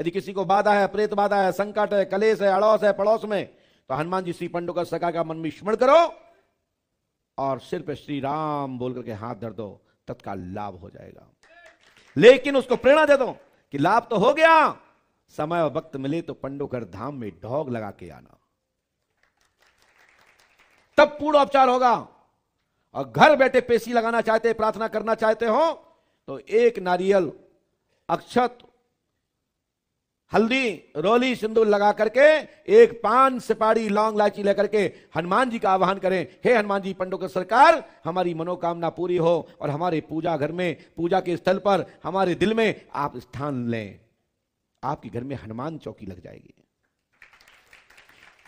यदि किसी को बाधा है प्रेत बाधा है संकट है कलेश है अड़ोस है पड़ोस में तो हनुमान जी श्री पंडो का सका का मन में स्मरण करो और सिर्फ श्री राम बोल करके हाथ धर दो तत्काल लाभ हो जाएगा लेकिन उसको प्रेरणा दे दो कि लाभ तो हो गया समय और वक्त मिले तो पंडोकर धाम में ढोग लगा के आना तब पूर्ण उपचार होगा और घर बैठे पेशी लगाना चाहते प्रार्थना करना चाहते हो तो एक नारियल अक्षत हल्दी रोली सिंदूर लगा करके एक पान सिपाड़ी लौंग लाची लेकर के हनुमान जी का आह्वान करें हे हनुमान जी पंडो के सरकार हमारी मनोकामना पूरी हो और हमारे पूजा घर में पूजा के स्थल पर हमारे दिल में आप स्थान लें आपके घर में हनुमान चौकी लग जाएगी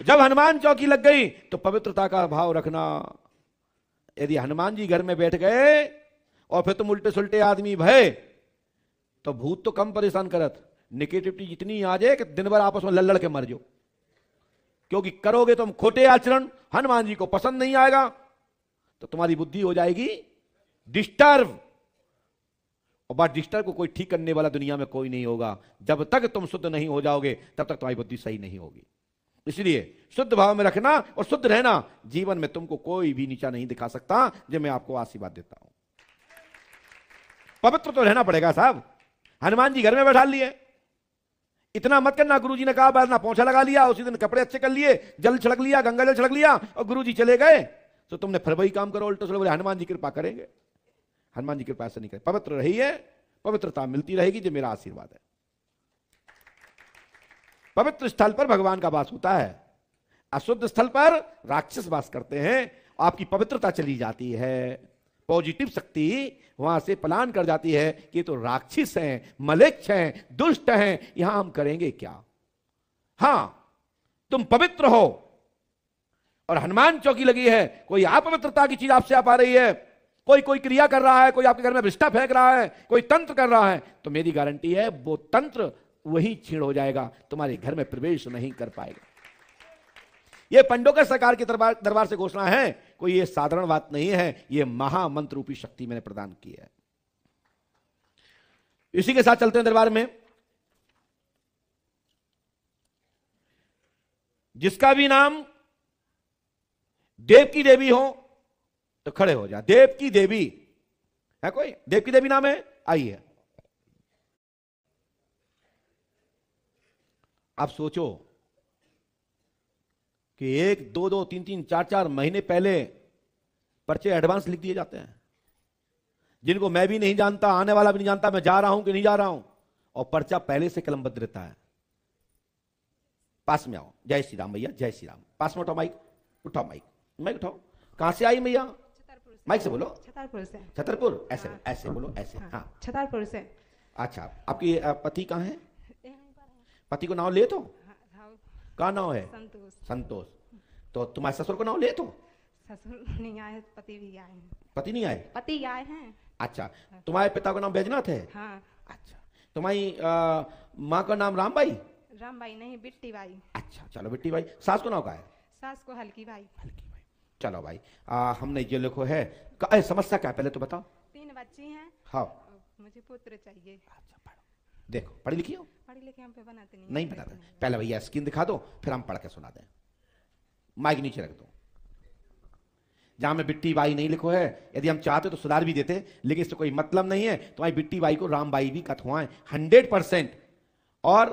जब हनुमान चौकी लग गई तो पवित्रता का भाव रखना यदि हनुमान जी घर में बैठ गए और फिर तुम उल्टे सुलटे आदमी भय तो भूत तो कम परेशान करत निगेटिविटी इतनी आ जाए कि दिन भर आपस में लल्लड़ के मर जाओ क्योंकि करोगे तुम तो खोटे आचरण हनुमान जी को पसंद नहीं आएगा तो तुम्हारी बुद्धि हो जाएगी डिस्टर्ब और बात डिस्टर्ब को कोई ठीक करने वाला दुनिया में कोई नहीं होगा जब तक तुम शुद्ध नहीं हो जाओगे तब तक तुम्हारी बुद्धि सही नहीं होगी इसलिए शुद्ध भाव में रखना और शुद्ध रहना जीवन में तुमको कोई भी नीचा नहीं दिखा सकता जो मैं आपको आशीर्वाद देता हूं पवित्र तो रहना पड़ेगा साहब हनुमान जी घर में बैठा लिए इतना मत करना गुरुजी ने कहा ना पोछा लगा लिया उसी दिन कपड़े अच्छे कर लिए जल छिड़क लिया गंगा जल छिड़क लिया और गुरु चले गए तो तुमने फिर वही काम करो उल्टो चलो बोले हनुमान जी कृपा करेंगे हनुमान जी कृपा से नहीं करें पवित्र रही है पवित्रता मिलती रहेगी जो मेरा आशीर्वाद है पवित्र स्थल पर भगवान का वास होता है अशुद्ध स्थल पर राक्षस वास करते हैं आपकी पवित्रता चली जाती है पॉजिटिव शक्ति वहां से पलान कर जाती है कि तो राक्षस हैं मलेच्छ हैं दुष्ट हैं यहां हम करेंगे क्या हां तुम पवित्र हो और हनुमान चौकी लगी है कोई अपवित्रता की चीज आपसे आप आ रही है कोई कोई क्रिया कर रहा है कोई आपके घर में रिश्ता फेंक रहा है कोई तंत्र कर रहा है तो मेरी गारंटी है वो तंत्र वही छीण हो जाएगा तुम्हारे घर में प्रवेश नहीं कर पाएगा यह पंडोकर सरकार की दरबार दरबार से घोषणा है कोई ये साधारण बात नहीं है ये महामंत्र रूपी शक्ति मैंने प्रदान की है इसी के साथ चलते हैं दरबार में जिसका भी नाम देव की देवी हो तो खड़े हो जाए देव की देवी है कोई देव की देवी नाम है आइए आप सोचो कि एक दो दो तीन तीन चार चार महीने पहले पर्चे एडवांस लिख दिए जाते हैं जिनको मैं भी नहीं जानता आने वाला भी नहीं जानता मैं जा रहा हूं कि नहीं जा रहा हूं और पर्चा पहले से कलमबद्ध रहता है पास में आओ जय श्री राम भैया जय श्री राम पास में उठाओ माइक उठाओ माइक माइक उठाओ कहां से आई भैया माइक से बोलो छतरपुर से छतरपुर ऐसे हाँ। ऐसे बोलो ऐसे हाँ।, हाँ। छतरपुर से अच्छा आपकी पति कहाँ है पति को नाम ले तो का नाव है संतोष संतोष तो तुम्हारे ससुर को नाम ले तो ससुर नहीं आए पति भी आए हैं पति नहीं आए पति आए हैं अच्छा तुम्हारे पिता का नाम बैजनाथ है हाँ अच्छा तुम्हारी माँ का नाम राम भाई राम भाई नहीं बिट्टी भाई अच्छा चलो बिट्टी भाई सास को नाव का है सास को हल्की भाई हल्की भाई चलो भाई आ, हमने ये लिखो है ए, समस्या क्या पहले तो बताओ तीन बच्चे हैं हाँ मुझे पुत्र चाहिए अच्छा पढ़ो देखो पढ़ी लिखी हो पढ़ी लिखी हम पे बनाते नहीं नहीं बनाते पहले भैया स्क्रीन दिखा दो फिर हम पढ़ के सुना दें माइक नीचे रख दो जहां में बिट्टी बाई नहीं लिखो है यदि हम चाहते तो सुधार भी देते लेकिन इससे कोई मतलब नहीं है तो भाई बिट्टी बाई को राम बाई भी कथवाएं हंड्रेड परसेंट और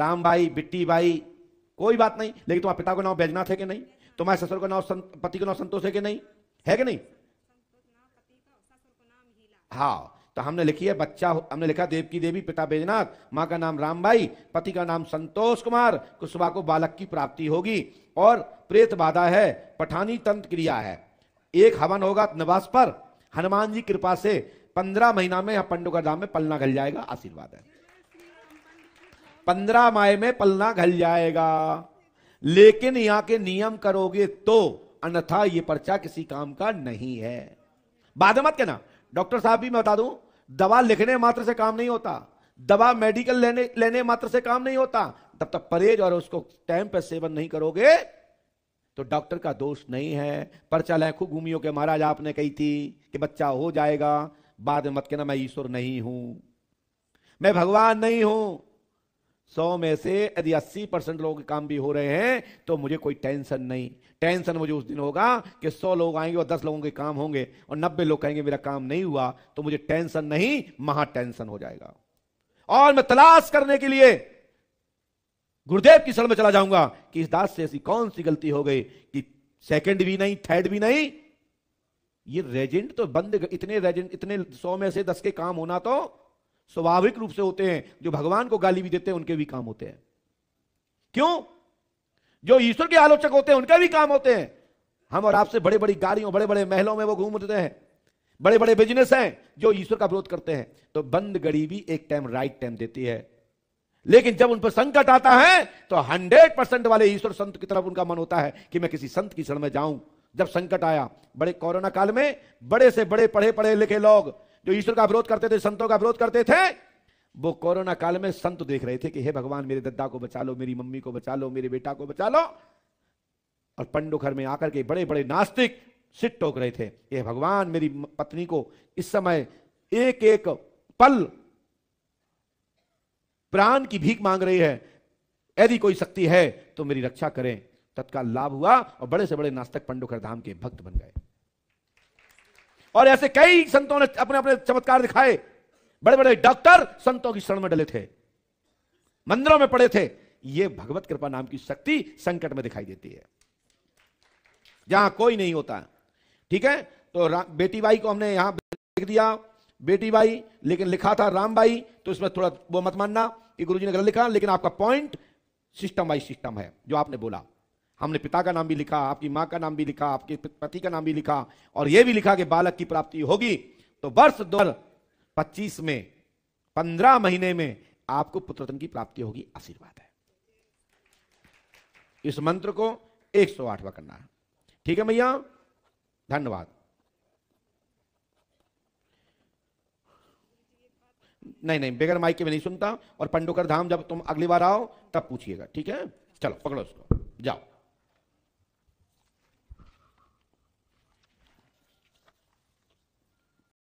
राम बाई बिट्टी बाई कोई बात नहीं लेकिन तुम्हारे पिता को नाव बैजनाथ थे कि नहीं तुम्हारे ससुर को नाव पति को नाव संतोष है कि नहीं है कि नहीं हाँ तो हमने लिखी है बच्चा हमने लिखा देव की देवी पिता बैजनाथ माँ का नाम राम भाई पति का नाम संतोष कुमार कुशवा को बालक की प्राप्ति होगी और प्रेत बाधा है पठानी तंत्र क्रिया है एक हवन होगा निवास पर हनुमान जी कृपा से पंद्रह महीना में यहाँ पंडो का धाम में पलना घल जाएगा आशीर्वाद है पंद्रह माह में पलना घल जाएगा लेकिन यहाँ के नियम करोगे तो अन्यथा ये पर्चा किसी काम का नहीं है बाद मत कहना डॉक्टर साहब भी मैं बता दूं दवा लिखने मात्र से काम नहीं होता दवा मेडिकल लेने लेने मात्र से काम नहीं होता तब तक परहेज और उसको टाइम पर सेवन नहीं करोगे तो डॉक्टर का दोष नहीं है है खूब घूमियों के महाराज आपने कही थी कि बच्चा हो जाएगा बाद में मत कहना मैं ईश्वर नहीं हूं मैं भगवान नहीं हूं सौ में से यदि अस्सी परसेंट लोगों के काम भी हो रहे हैं तो मुझे कोई टेंशन नहीं टेंशन मुझे उस दिन होगा कि सौ लोग आएंगे और दस लोगों के काम होंगे और नब्बे लोग कहेंगे मेरा काम नहीं हुआ तो मुझे टेंशन नहीं महा टेंशन हो जाएगा और मैं तलाश करने के लिए गुरुदेव की शरण में चला जाऊंगा कि इस दास से ऐसी कौन सी गलती हो गई कि सेकंड भी नहीं थर्ड भी नहीं ये रेजेंट तो बंद इतने रेजेंट इतने सौ में से दस के काम होना तो स्वाभाविक रूप से होते हैं जो भगवान को गाली भी देते हैं उनके भी काम होते हैं क्यों जो ईश्वर के आलोचक होते हैं उनके भी काम होते हैं हम और आपसे बड़े बड़ी गाड़ियों बड़े बड़े महलों में वो घूमते हैं बड़े बड़े बिजनेस हैं जो ईश्वर का विरोध करते हैं तो बंद गरीबी एक टाइम राइट टाइम देती है लेकिन जब उन पर संकट आता है तो हंड्रेड परसेंट वाले ईश्वर संत की तरफ उनका मन होता है कि मैं किसी संत की शरण में जाऊं जब संकट आया बड़े कोरोना काल में बड़े से बड़े पढ़े पढ़े लिखे लोग जो ईश्वर का विरोध करते थे संतों का विरोध करते थे वो कोरोना काल में संत देख रहे थे कि हे भगवान मेरे दद्दा को बचा लो मेरी मम्मी को बचा लो मेरे बेटा को बचा लो और पंडोखर में आकर के बड़े बड़े नास्तिक सिट टोक रहे थे ये भगवान मेरी पत्नी को इस समय एक एक पल प्राण की भीख मांग रही है यदि कोई शक्ति है तो मेरी रक्षा करें तत्काल लाभ हुआ और बड़े से बड़े नास्तक पंडोखर धाम के भक्त बन गए और ऐसे कई संतों ने अपने अपने चमत्कार दिखाए बड़े बड़े डॉक्टर संतों की शरण में डले थे मंदिरों में पड़े थे यह भगवत कृपा नाम की शक्ति संकट में दिखाई देती है जहां कोई नहीं होता ठीक है तो बेटी बाई को हमने यहां लिख दिया बेटी बाई लेकिन लिखा था राम बाई तो इसमें थोड़ा वो मत मानना कि गुरुजी ने गलत लिखा लेकिन आपका पॉइंट सिस्टम बाई सिस्टम है जो आपने बोला हमने पिता का नाम भी लिखा आपकी माँ का नाम भी लिखा आपके पति का नाम भी लिखा और यह भी लिखा कि बालक की प्राप्ति होगी तो वर्ष दो पच्चीस में पंद्रह महीने में आपको पुत्रतन की प्राप्ति होगी आशीर्वाद है इस मंत्र को एक सौ आठवा करना है ठीक है भैया धन्यवाद नहीं नहीं बेगर माइक के मैं नहीं सुनता और पंडोकर धाम जब तुम अगली बार आओ तब पूछिएगा ठीक है चलो पकड़ो उसको जाओ